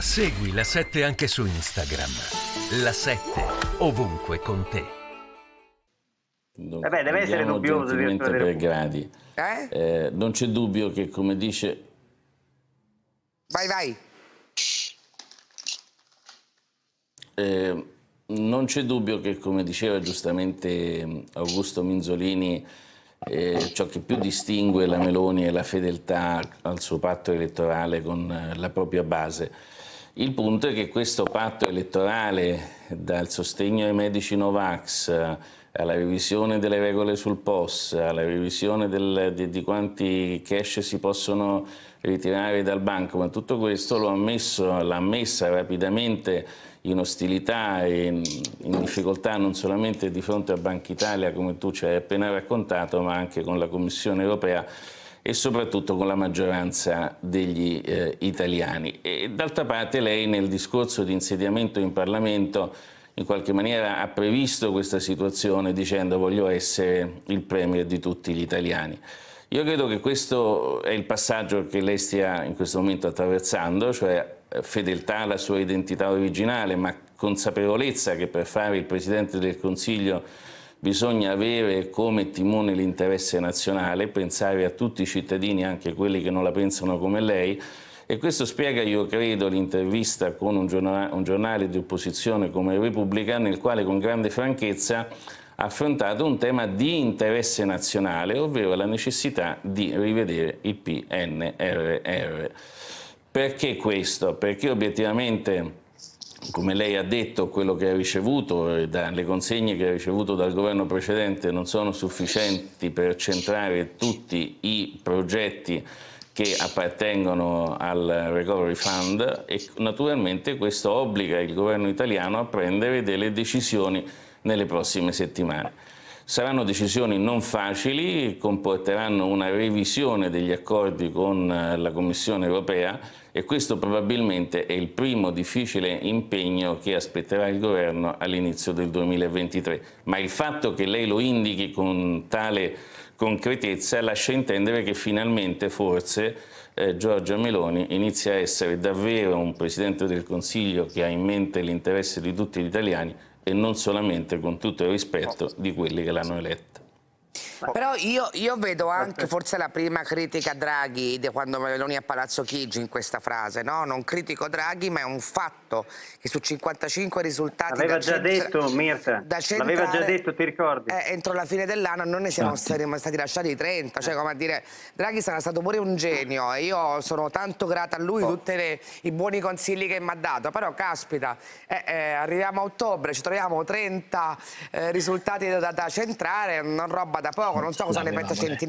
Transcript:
Segui la 7 anche su Instagram. La 7 ovunque con te. Dunque, Vabbè, deve essere dubbioso di per gradi. Eh? Eh, non c'è dubbio che come dice Vai, vai. Eh, non c'è dubbio che come diceva giustamente mm, Augusto Minzolini eh, ciò che più distingue la Meloni è la fedeltà al suo patto elettorale con eh, la propria base. Il punto è che questo patto elettorale, dal sostegno ai medici Novax, alla revisione delle regole sul POS, alla revisione del, di, di, quanti cash si possono ritirare dal banco, ma tutto questo l'ha messa rapidamente in ostilità e in, in, difficoltà non solamente di fronte a Banca Italia, come tu ci hai appena raccontato, ma anche con la Commissione europea e soprattutto con la maggioranza degli eh, italiani. d'altra parte lei nel discorso di insediamento in Parlamento in qualche maniera ha previsto questa situazione dicendo voglio essere il premier di tutti gli italiani. Io credo che questo è il passaggio che lei stia in questo momento attraversando, cioè eh, fedeltà alla sua identità originale, ma consapevolezza che per fare il Presidente del Consiglio Bisogna avere come timone l'interesse nazionale, pensare a tutti i cittadini, anche quelli che non la pensano come lei, e questo spiega, io credo, l'intervista con un giornale, un giornale di opposizione come Repubblica, nel quale con grande franchezza ha affrontato un tema di interesse nazionale, ovvero la necessità di rivedere il PNRR. Perché questo? Perché obiettivamente come lei ha detto, quello che ha ricevuto, le consegne che ha ricevuto dal governo precedente non sono sufficienti per centrare tutti i progetti che appartengono al Recovery Fund e naturalmente questo obbliga il governo italiano a prendere delle decisioni nelle prossime settimane. Saranno decisioni non facili, comporteranno una revisione degli accordi con eh, la Commissione europea e questo probabilmente è il primo difficile impegno che aspetterà il governo all'inizio del 2023. Ma il fatto che lei lo indichi con tale concretezza lascia intendere che finalmente forse eh, Giorgia Meloni inizia a essere davvero un Presidente del Consiglio che ha in mente l'interesse di tutti gli italiani e non solamente con tutto il rispetto di quelli che l'hanno eletto. Oh. Però io, io, vedo anche forse la prima critica a Draghi di quando Meloni a Palazzo Chigi in questa frase, no? Non critico Draghi, ma è un fatto che su 55 risultati L'aveva già detto Mirta, l'aveva già detto, ti ricordi? Eh, entro la fine dell'anno non ne siamo stati, stati lasciati 30, cioè eh. come a dire Draghi sarà stato pure un genio e io sono tanto grata a lui oh. tutti i buoni consigli che mi ha dato, però caspita, eh, eh, arriviamo a ottobre, ci troviamo 30 eh, risultati da, da centrare, non roba da poco euro, non so cosa ne metta centinaia.